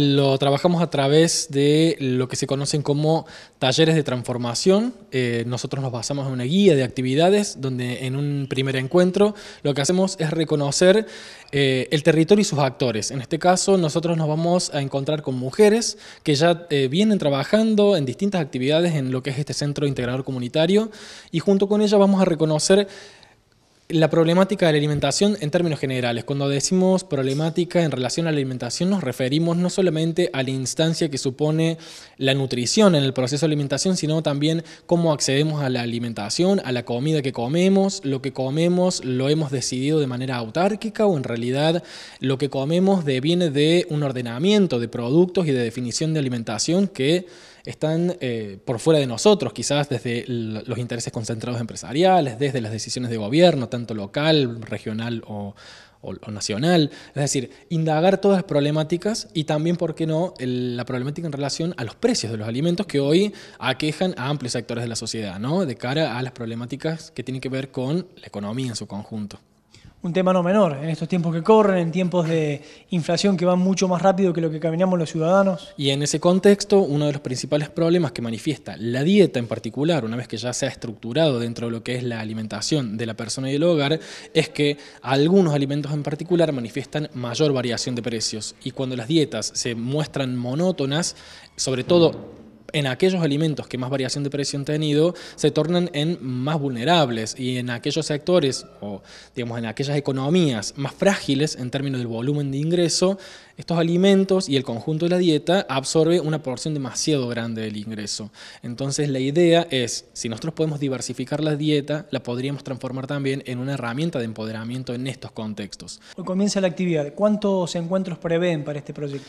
Lo trabajamos a través de lo que se conocen como talleres de transformación. Eh, nosotros nos basamos en una guía de actividades donde en un primer encuentro lo que hacemos es reconocer eh, el territorio y sus actores. En este caso nosotros nos vamos a encontrar con mujeres que ya eh, vienen trabajando en distintas actividades en lo que es este centro integrador comunitario y junto con ellas vamos a reconocer la problemática de la alimentación en términos generales. Cuando decimos problemática en relación a la alimentación nos referimos no solamente a la instancia que supone la nutrición en el proceso de alimentación, sino también cómo accedemos a la alimentación, a la comida que comemos, lo que comemos lo hemos decidido de manera autárquica o en realidad lo que comemos viene de un ordenamiento de productos y de definición de alimentación que están eh, por fuera de nosotros, quizás desde los intereses concentrados empresariales, desde las decisiones de gobierno, tanto local, regional o, nacional. Es decir, indagar todas las problemáticas y también, ¿por qué no?, la problemática en relación a los precios de los alimentos que hoy aquejan a amplios sectores de la sociedad, ¿no? De cara a las problemáticas que tienen que ver con la economía en su conjunto un tema no menor en estos tiempos que corren, en tiempos de inflación que van mucho más rápido que lo que caminamos los ciudadanos. Y en ese contexto, uno de los principales problemas que manifiesta la dieta en particular, una vez que ya se ha estructurado dentro de lo que es la alimentación de la persona y del hogar, es que algunos alimentos en particular manifiestan mayor variación de precios. Y cuando las dietas se muestran monótonas, sobre todo en aquellos alimentos que más variación de precio han tenido, se tornan en más vulnerables y en aquellos sectores o digamos en aquellas economías más frágiles en términos del volumen de ingreso, estos alimentos y el conjunto de la dieta absorbe una porción demasiado grande del ingreso. Entonces la idea es, si nosotros podemos diversificar la dieta, la podríamos transformar también en una herramienta de empoderamiento en estos contextos. comienza la actividad. ¿Cuántos encuentros prevén para este proyecto?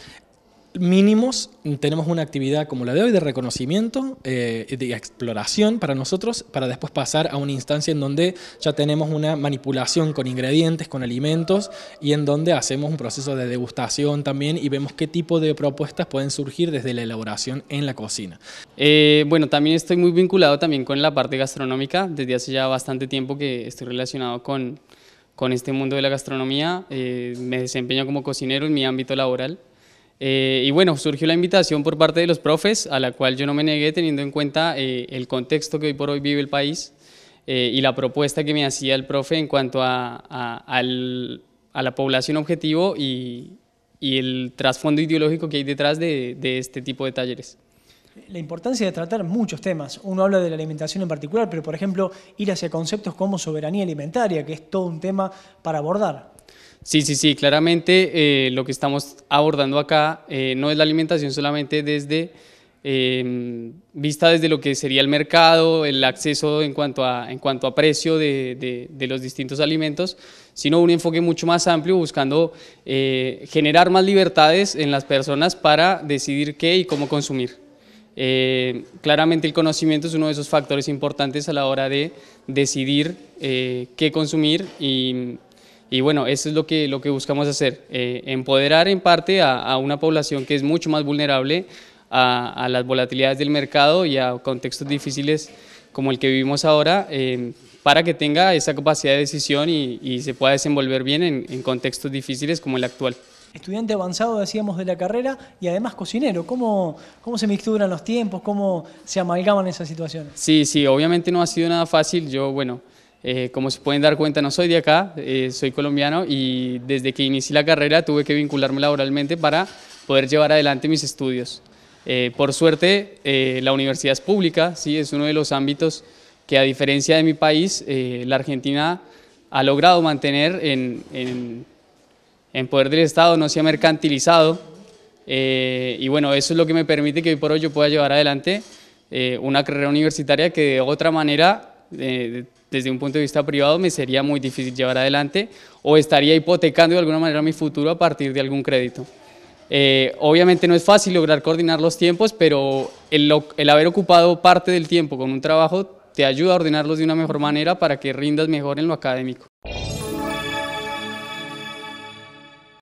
mínimos tenemos una actividad como la de hoy de reconocimiento, eh, de exploración para nosotros, para después pasar a una instancia en donde ya tenemos una manipulación con ingredientes, con alimentos y en donde hacemos un proceso de degustación también y vemos qué tipo de propuestas pueden surgir desde la elaboración en la cocina. Eh, bueno, también estoy muy vinculado también con la parte gastronómica, desde hace ya bastante tiempo que estoy relacionado con, este mundo de la gastronomía, eh, me desempeño como cocinero en mi ámbito laboral eh, y bueno, surgió la invitación por parte de los profes, a la cual yo no me negué teniendo en cuenta eh, el contexto que hoy por hoy vive el país eh, y la propuesta que me hacía el profe en cuanto a, la población objetivo y, el trasfondo ideológico que hay detrás de, de este tipo de talleres la importancia de tratar muchos temas. Uno habla de la alimentación en particular, pero por ejemplo, ir hacia conceptos como soberanía alimentaria, que es todo un tema para abordar. Sí, sí, sí, claramente eh, lo que estamos abordando acá eh, no es la alimentación solamente desde, em, vista desde lo que sería el mercado, el acceso en cuanto a, en cuanto a precio de, de los distintos alimentos, sino un enfoque mucho más amplio buscando eh, generar más libertades en las personas para decidir qué y cómo consumir. claramente el conocimiento es uno de esos factores importantes a la hora de decidir qué consumir y y bueno, eso es lo que, lo que buscamos hacer, eh, empoderar en parte a, una población que es mucho más vulnerable a, las volatilidades del mercado y a contextos difíciles como el que vivimos ahora, eh, para que tenga esa capacidad de decisión y, se pueda desenvolver bien en, en, contextos difíciles como el actual. Estudiante avanzado, decíamos, de la carrera y además cocinero. ¿Cómo, ¿Cómo se mixturan los tiempos? ¿Cómo se amalgaman esas situaciones? Sí, sí, obviamente no ha sido nada fácil. Yo, bueno, eh, como se pueden dar cuenta, no soy de acá, eh, soy colombiano y desde que inicié la carrera tuve que vincularme laboralmente para poder llevar adelante mis estudios. Eh, por suerte, la universidad es pública, ¿sí? es uno de los ámbitos que a diferencia de mi país, la Argentina ha logrado mantener en, en, en, poder del Estado, no se ha mercantilizado. y bueno, eso es lo que me permite que hoy por hoy yo pueda llevar adelante una carrera universitaria que de otra manera desde un punto de vista privado me sería muy difícil llevar adelante o estaría hipotecando de alguna manera mi futuro a partir de algún crédito. Eh, obviamente no es fácil lograr coordinar los tiempos, pero el haber ocupado parte del tiempo con un trabajo te ayuda a ordenarlos de una mejor manera para que rindas mejor en lo académico.